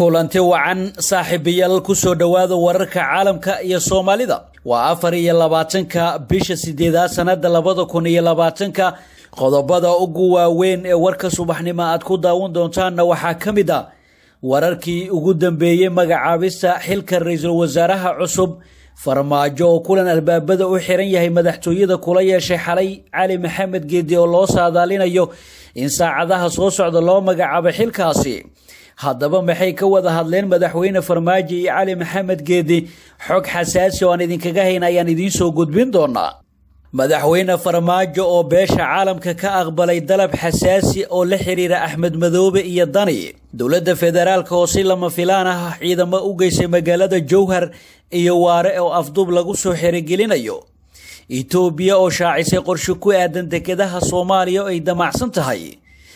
kulanti wacan saaxiibayaal kusoo dhowaada wararka caalamka iyo soomaalida waa afar iyo labaatanka bisha sideedaa sannada labada kun iyo labaatanka qodobada ugu waaweyn ee warka subaxnimo aad ku daawan doontaanna waxaa ka mid a ah wararkii ugu dambeeyey magacaabista xilka ra-iisul wasaaraha cusub farmaajo oo kulan albaabada u xiran yahay madaxtooyada kula yeeshay xalay cali maxamed geedi oo loo saadaalinayo in saacadaha soo socda loo magacaabo xilkaasi haddaba maxay ka wada hadleen madaxweyne farmaajo iyo cali maxamed geedi xog xasaasi oo aan idinkaga hayn ayaan idiin soo gudbin doonaa madaxweyne farmaajo oo beesha caalamka ka aqbalay dalab xasaasi oo la xidhiira axmed madoobe iyo dani dowladda federaalka oo si lama filaan ah ciidamo u geysay magaalada jowhar iyo waare oo afduub lagu soo xerogelinayo itoobiya oo shaacisay qorshe ku aadan dekedaha soomaaliya oo ay damacsan tahay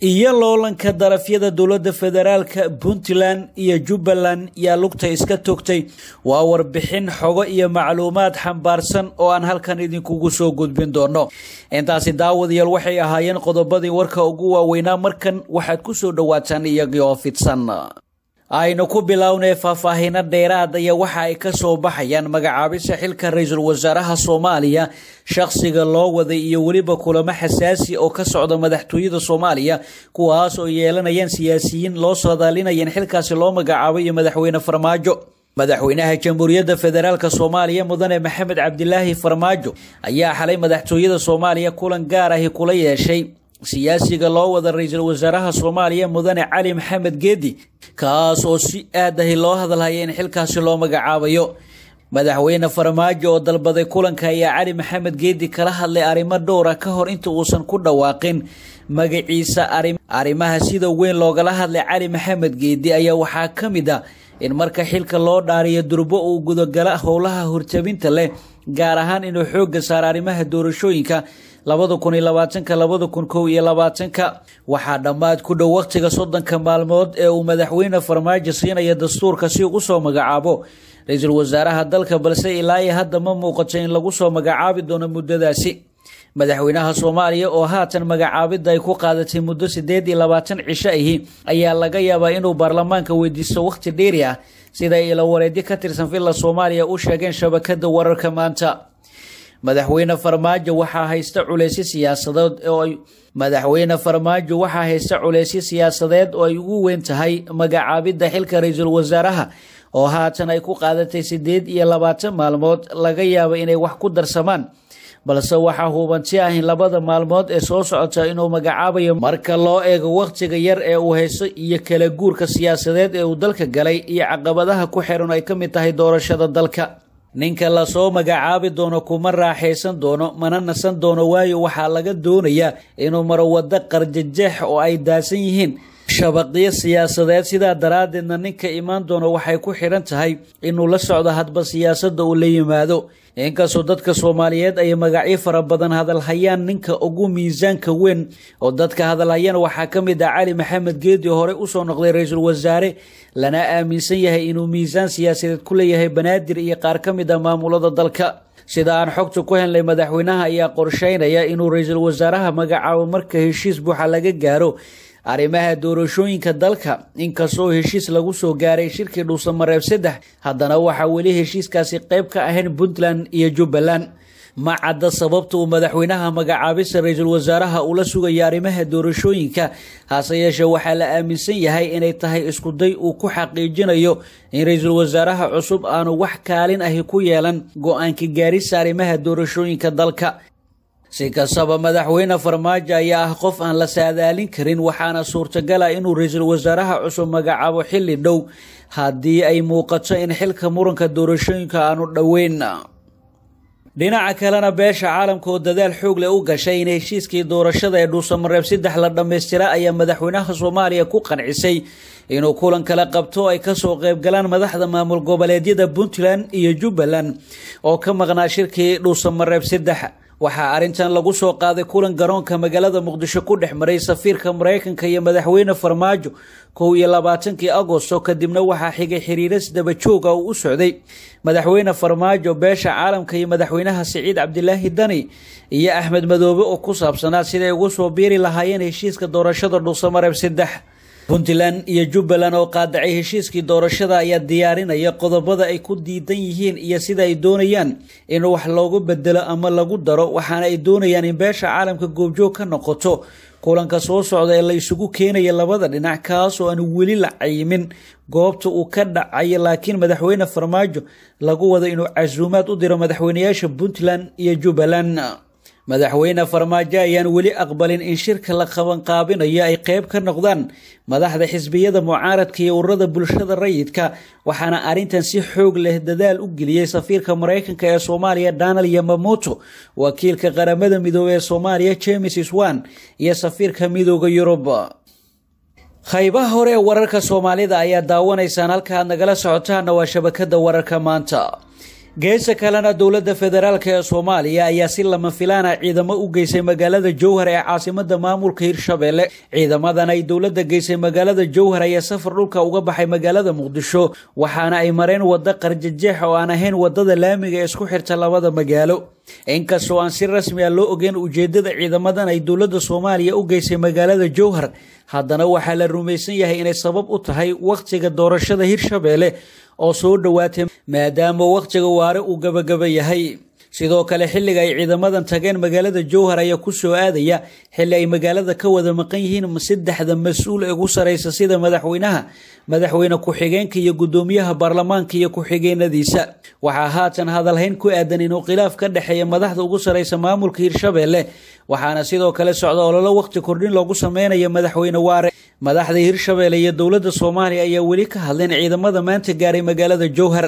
iyo loolanka darafyada dowladda federaalka puntland iyo jubbaland yaa lugta iska togtay waa warbixin xogo iyo macluumaad xambaarsan oo aan halkan idinkugu soo gudbin doono intaasi daawadayaal waxay ahaayeen qodobadii warka ugu waaweynaa markan waxaad ku soo dhowaataan iyagoo fidsan aynu ku bilownay faahfaahina dheeraad iyo waxa ay ka soo baxayaan magacaabisa xilka ra-iisul wasaaraha soomaaliya shakhsiga loo waday iyo weliba kulamo xasaasi oo ka socda madaxtooyada soomaaliya kuwaas oo yeelanayaan siyaasiyiin loo saadaalinayan xilkaasi loo magacaabay iyo madaxweyne farmaajo madaxweynaha jamhuuriyadda federaalka soomaaliya mudane maxamed cabdilaahi farmaajo ayaa xalay madaxtooyada soomaaliya kulan gaar ahi kula yeeshay siyaasiga loo wada ra-iisul wasaaraha soomaaliya mudane cali maxamed geedi kaas oo si aadahi loo hadalhaya in xilkaasi loo magacaabayo madaxweyne farmaajo oo dalbaday kulanka ayaa cali maxamed geedi kala hadlay arrimo dhowra ah ka hor inta uusan ku dhawaaqin magaciisa arrimaha sida weyn loogala hadlay cali maxamed geedi ayaa waxaa ka mid a ah in marka xilka loo dhaariyo durbo uu gudogala howlaha hortabinta leh gaar ahaan inuu xoogga saaro arrimaha doorashooyinka labada kun iyo labaatanka labada kun kow iyo labaatanka waxaa dhammaad ku dhow wakhtiga soddonka maalmood ee uu madaxweyne farmaajo siinaya dastuurka si u soo magacaabo ra-iisul wasaaraha dalka balse ilaa iyo hadda ma muuqato in lagu soo magacaabi doono muddadaasi madaxweynaha soomaaliya oo haatan magacaabidda ay ku qaadatay muddo siddeed iyo labaatan cisho ahi ayaa laga yaabaa inuu baarlamaanka weydiisto wakhti dheeri ah siday ilo wareedyo ka tirsan villa soomaaliya u sheegeen shabakadda wararka maanta madaxweyne farmaajo waxaa haysta culeysyo siyaasadeed madaxweyne farmaajo waxaa haysta culeysyo siyaasadeed oo ay ugu weyn tahay magacaabidda xilka ra-iisul wasaaraha oo haatan ay ku qaadatay siddeed iyo labaatan maalmood laga yaabo inay wax ku darsamaan balse waxaa hubanti ah in labada maalmood ee soo socota inuu magacaabayo marka loo eego wakhtiga yar ee uu hayso iyo kala guurka siyaasadeed ee uu dalka galay iyo caqabadaha ku xiran ay ka mid tahay doorashada dalka ninka lasoo magacaabi doono kuma raaxaysan doono mana nasan doono waayo waxaa laga doonayaa inuu maro waddo qarjajeex oo ay daasan yihiin shabaqyo siyaasadeed sidaa daraaddeedna ninka imaan doono waxay ku xidhan tahay inuu la socdo hadba siyaasadda uu la yimaado inkastoo dadka soomaaliyeed ay magacyo fara badan hadalhayaan ninka ugu miisaanka weyn oo dadka hadalhayana waxaa ka mid a ah cali maxamed geedi u soo noqday ra-iisul wasaare lana aaminsan yahay inuu miisaan siyaasadeed ku leeyahay banaadir iyo qaar ka mid a ah maamulada dalka sida aan xogta ku helnay madaxweynaha ayaa qorsheynaya inuu ra-iisul wasaaraha magacaabo marka heshiis buuxa laga gaaro arrimaha doorashooyinka dalka inkastoo heshiis lagu soo gaaray shirkii dhuusamareeb saddex haddana waxaa weli heshiiskaasi qayb ka ahayn puntland iyo jubbaland ma cadda sababta uu madaxweynaha magacaabisa ra-iisul wasaaraha ula sugaya arrimaha doorashooyinka hase yeeshee waxaa la aaminsan yahay inay tahay iskuday uu ku xaqiijinayo in ra-iisul wasaaraha cusub aanu wax kaalin ahi ku yeelan go'aanka gaarisa arrimaha doorashooyinka dalka si kastaba madaxweyne farmaajo ayaa ah qof aan la saadaalin karin waxaana suurtagala inuu ra-iisul wasaaraha cusub magacaabo xilli dhow haddii ay muuqato in xilka muranka doorashooyinka aanu dhoweyn dhinaca kalena beesha caalamka oo dadaal xoog leh u gashay in heshiiskii doorashada ee dhuusamareeb saddex la dhammaystira ayaa madaxweynaha soomaaliya ku qancisay inuu kulan kala qabto ay kasoo qaybgalaan madaxda maamul goboleedyada puntland iyo jubbaland oo ka maqnaa shirkii dhuusamareeb saddex waxaa arrintan lagu soo qaaday kulan garoonka magaalada muqdisho ku dhex maray safiirka maraykanka iyo madaxweyne farmaajo kow iyo labaatankii agoosto kadibna waxaa xigay xiriiras dabajooga uu u socday madaxweyne farmaajo beesha caalamka iyo madaxweynaha siciid cabdilaahi dani iyo axmed madoobe oo ku saabsanaa siday ugu soo biiri lahaayeen heshiiska doorashada dhuusamareeb saddex puntland iyo jubbaland oo qaadacay heshiiskii doorashada ayaa diyaarinaya qodobada ay ku diidan yihiin iyo sida ay doonayaan in wax loogu bedelo ama lagu daro waxaana ay doonayaan in beesha caalamka goobjoog ka noqoto kulanka soo socda ee la isugu keenaya labada dhinac kaasoo aan weli la cayimin goobta uu ka dhacay laakiin madaxweyne farmaajo lagu wado inuu casuumaad u diro madaxweynayaasha puntland iyo jubbaland madaxweyne farmaajo ayaan weli aqbalin in shirka la qabanqaabinayo ay qayb ka noqdaan madaxda xisbiyada mucaaradka iyo ururada bulshada rayidka waxaana arrintan si xoog leh dadaal u geliyey safiirka maraykanka ee soomaaliya donal yamamoto wakiilka qaramada midoobe ee soomaaliya james swan iyo safiirka midooda yurub qaybaha hore ee wararka soomaalida ayaa daawanaysaan halka aad nagala socotaanna waa shabakada wararka maanta geesa kalena dowladda federaalk ee soomaaliya ayaa si lama filaana ah ciidamo u geysay magaalada jowhar ee caasimada maamulka hirshabeelle ciidamadan ay dowladda geysay magaalada jowhar ayaa safar dhulka uga baxay magaalada muqdisho waxaana ay mareen waddo qarjajeex oo aan ahayn waddada laamiga ee isku xirta labada magaalo inkastoo aan si rasmi ah loo ogeyn ujeeddada ciidamadan ay dowladda soomaaliya u geysay magaalada jowhar haddana waxaa la rumaysan yahay inay sabab u tahay wakhtiga doorashada hirshabeelle oo soo dhowaatay maadaama wakhtiga waare uu gabagaba yahay sidoo kale xilliga ay ciidamadan tageen magaalada jowhar ayaa ku soo aadaya xilli ay magaalada ka wada maqan yihiin saddexda mas-uul ugu saraysa sida madaxweynaha madaxweyne ku-xigeenka iyo guddoomiyaha baarlamaanka iyo ku-xigeenadiisa waxaa haatan hadalhayn ku aadan inuu khilaaf ka dhexeeya madaxda ugu saraysa maamulka hirshabeelle waxaana sidoo kale socda ololo wakhti kordhin loogu sameynaya madaxweyne waare madaxda hirshabeelle iyo dowladda soomaaliya ayaa weli ka hadleen ciidamada maanta gaaray magaalada jowhar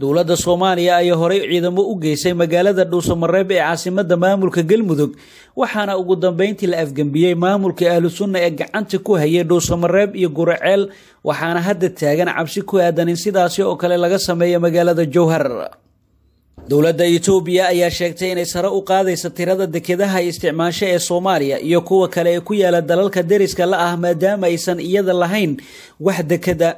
dowladda soomaaliya ayaa horay ciidamo u geysay magaalada dhuusamareeb ee caasimada maamulka galmudug waxaana ugu dambeyntii la afgembiyey maamulka ahlusunna ee gacanta ku hayay dhuusamareeb iyo guraceel waxaana hadda taagan cabsi ku aadan in sidaasi oo kale laga sameeyo magaalada jowhar dowladda etoobiya ayaa sheegtay inay sare u qaadayso tirada dekedaha isticmaasho ee soomaaliya iyo kuwa kale ee ku yaala dalalka deriska la ah maadaama aysan iyada lahayn wax dekeda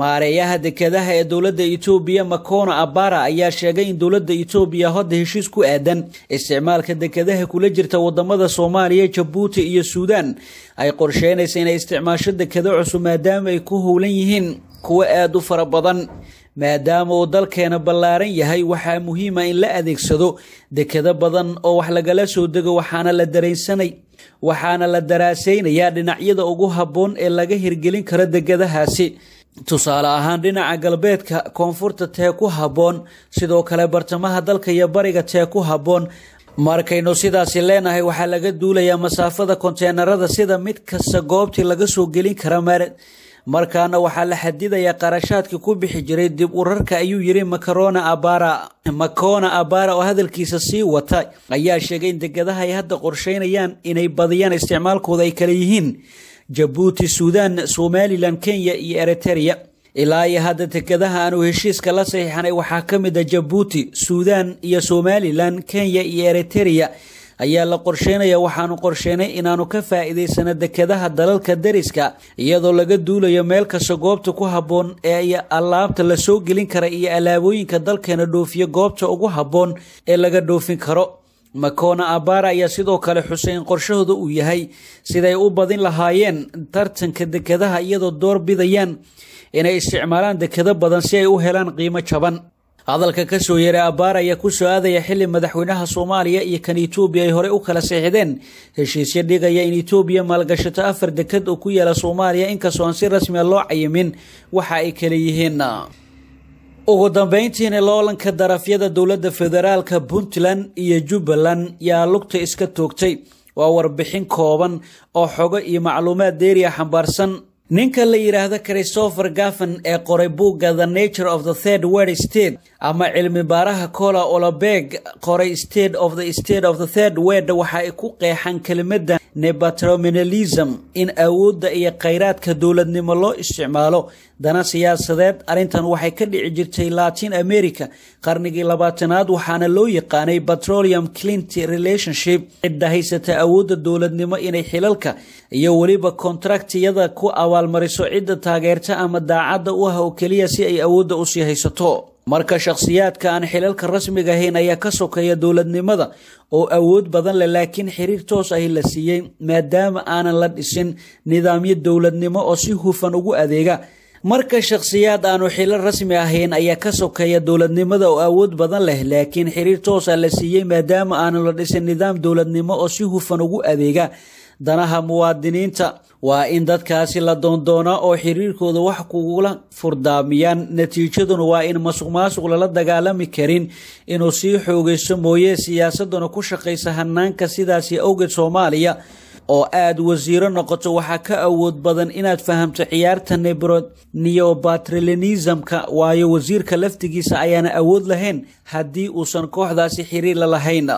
maareeyaha dekedaha ee dowladda etoobiya makona abara ayaa sheegay in dowladda etoobiya hodda heshiis ku aadan isticmaalka dekedaha kula jirta wadamada soomaaliya jabuuti iyo suudaan ay qorsheynaysa inay isticmaasho dekedo cusub maadaama ay ku howlan yihiin kuwo aada u fara badan maadaama uu dalkeena ballaaran yahay waxaa muhiima ah in la adeegsado dekedo badan oo wax lagala soo dego waxaana la dareensanay waxaana la daraasaynayaa dhinacyada ugu habboon ee laga hirgelin karo dekadahaasi tusaale ahaan dhinaca galbeedka koonfurta tee ku habboon sidoo kale bartamaha dalka iyo bariga tee ku habboon markaynu sidaasi leenahay waxaa laga duulayaa masaafada konteenarada sida mid kasta goobtii laga soo gelin kara maarad markaana waxaa la xadidaya qarashaadka ku bixi jiray dib urarka ayuu yidhi makoona abara oo hadalkiisa sii wata ayaa sheegay in degadaha ay hadda qorsheynayaan inay badiyaan isticmaalkooda ay kala yihiin jabuuti suudan somalilan kenya iyo eritereya ilaa iyo hadda degadaha aanu heshiiska la saxiixanay waxaa ka mid a ah jabuuti suudan iyo somalilan kenya iyo eritereya ayaa la qorsheynaya waxaanu qorsheynay inaannu ka faa'iidaysano dekedaha dalalka deriska iyadoo laga duulayo meel kasta goobta ku habboon ee alaabta la soo gelin kara iyo alaabooyinka dalkeena dhoofiyo goobta ugu habboon ee laga dhoofin karo makoona abaara ayaa sidoo kale xuseen qorshahooda uu yahay siday u badin lahaayeen tartanka dekedaha iyadoo door bidayaan inay isticmaalaan dekedo badan si ay u helaan qiimo jaban hadalka ka soo yeeray abbaar ayaa ku soo aadaya xilli madaxweynaha soomaaliya iyo kan etoobiya ay horey u kala seexdeen heshiisyo dhigaya in etoobiya maalgashato afar dekad oo ku yaala soomaaliya inkastoo aan si rasmiya ah loo cayimin waxa ay kala yihiin ugu dambeyntiina loolanka darafyada dowladda federaalka puntland iyo jubbaland yaa lugta iska toogtay waa warbixin kooban oo xogo iyo macluumaad deeriya ah xambaarsan ninka la yidhaahdo christopher gaffan ee qoray buugga the nature of the third word state ama cilmi baaraha cola olobeeg qoray state of the state of the third word waxa ay ku qeexan kelimadda nebatrominalism in awoodda iyo khayraadka dowladnimo loo isticmaalo dana siyaasadeed arrintan waxay ka dhici jirtay latin america qarnigii labaatanaad waxaana loo yaqaanay petroleum clint relationship cidda haysata awoodda dowladnimo inay xilalka iyo weliba kontraktiyada ku abaalmariso cidda taageerta ama daacadda u ah oo keliya si ay awoodda usii haysato marka shakhsiyaadka aan xilalka rasmiga ahayn ayaa ka sokeeya dowladnimada oo awood badan leh laakiin xiriir toos ahi la siiyey maadaama aanan la dhisin nidaamyo dowladnimo oo si hufan ugu adeega marka shakhsiyaad aanu xilal rasmi ahayn ayaa ka sokeeya dowladnimada oo awood badan leh laakiin xiriir toosa ah la siiyey maadaama aanan la dhisin nidaam dowladnimo oo si hufan ugu adeega danaha muwaadiniinta waa in dadkaasi la doondoona oo xiriirkooda wax kugula furdaamiyaan natiijaduna waa in masuq maasuq lala dagaalami karin inuu sii xoogeyso mooye siyaasaduna ku shaqaysa hannaanka sidaasi awgeed soomaaliya oo aad wasiiro noqoto waxaa ka awood badan inaad fahamto ciyaarta nebroniyobatrilenismka waayo wasiirka laftigiisa ayaana awood lahayn haddii uusan kooxdaasi xiriir lahayn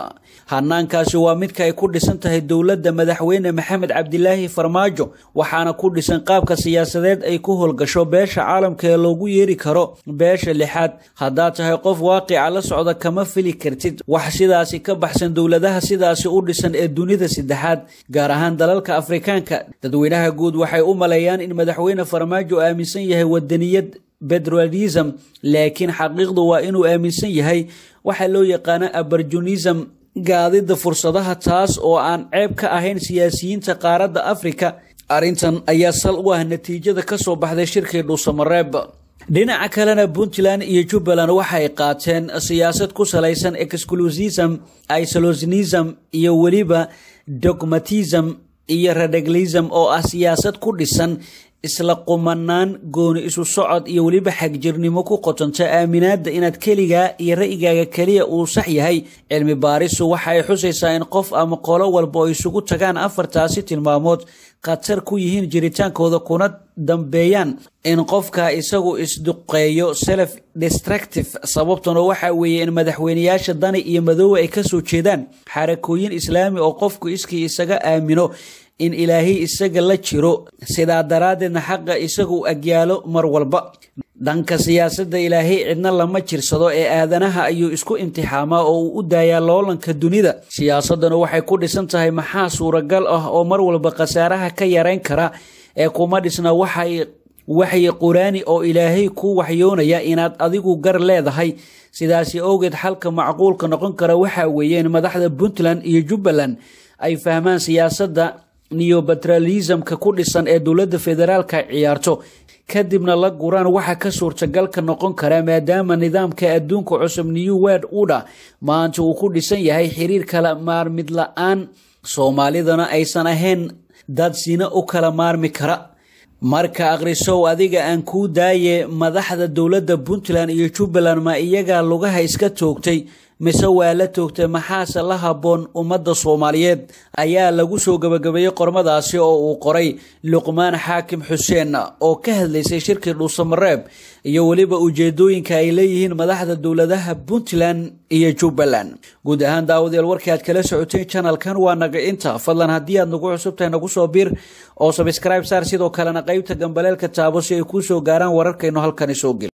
hanaankaasi waa midka ay ku dhisan tahay dowladda madaxweyne maxamed cabdilaahi farmaajo waxaana ku dhisan qaabka siyaasadeed ay ku howlgasho beesha caalamka ee loogu yeeri karo beesha lixaad haddaad tahay qof waaqica la socda kama fili kartid wax sidaasi ka baxsan dowladaha sidaasi u dhisan ee dunida saddexaad gaar ahaan ahaan dalalka afrikaanka dadweynaha guud waxay u maleeyaan in madaxweyne farmaajo aaminsan yahay wadaniyad bedrolism laakiin xaqiiqdu waa inuu aaminsan yahay waxaa loo yaqaana abarjunism gaadida fursadaha taas oo aan ceeb ka ahayn siyaasiyiinta qaaradda afrika arrintan ayaa sal u ah natiijada ka soo baxday shirkii dhuusamareeb dhinaca kalena puntland iyo jubbaland waxay qaateen siyaasad ku salaysan exclusism isolonism iyo weliba dogmatism iyo radeglism oo ah siyaasad ku dhisan isla qumannaan gooni isu socod iyo weliba xagjirnimo ku qotanta aaminaadda inaad keliga iyo ra'yigaaga keliya uu sax yahay cilmi baarisu waxa ay xusaysaa in qof ama qolo walba oo isugu tagaan afartaasi tilmaamood khatar ku yihiin jiritaankooda kuna dambeeyaan in qofka isagu isduqeeyo selef destructive sababtuna waxa weeye in madaxweynayaasha dani iyo madoowe ay kasoo jeedaan xarakooyin islaami oo qofku iskii isaga aamino in ilaahay isaga la jiro sidaa daraaddeedna xaqa isagu agyaalo mar walba dhanka siyaasadda ilaahay cidna lama jirsado ee aadanaha ayuu isku imtixaamaa oo uu u daayaa loolanka dunida siyaasadduna waxay ku dhisan tahay maxaa suuragal ah oo mar walba khasaaraha ka yarayn kara ee kuma dhisna waxay waxyi quraani oo ilaahay ku waxyoonaya inaad adigu gar leedahay sidaasi owgeed xalka macquulka noqon kara waxaa weeye in madaxda puntland iyo jubbaland ay fahmaan siyaasadda niyobatralizamka ku dhisan ee dowladda federaalka ciyaarto kadibna la guraan waxaa ka suurtagalka noqon karaa maadaama nidaamka adduunka cusub new word uda maanta uu ku dhisan yahay xiriir kala maarmid la-aan soomaalidana aysan ahayn dad sina u kala maarmi kara marka akhrisow adiga aan kuu daaye madaxda dowladda puntland iyo jubbaland ma iyagaa lugaha iska toogtay mise waa la toogtay maxaase la habboon ummadda soomaaliyeed ayaa lagu soo gabagabeeyey qormadaasi oo uu qoray luqmaan xaakim xuseen oo ka hadlaysay shirkii dhuusamareeb iyo weliba ujeedooyinka ay leeyihiin madaxda dowladaha puntland iyo jubbaland guud ahaan daawadayaal warkii aad kala socoteen janalkan waa nagicinta fadlan haddii aad nagu cusubtahay nagu soo bir oo sabskrib saar sidoo kalena qaybta gambaleelka taabo si ay kuu soo gaaraan wararkaynu halkani soo geli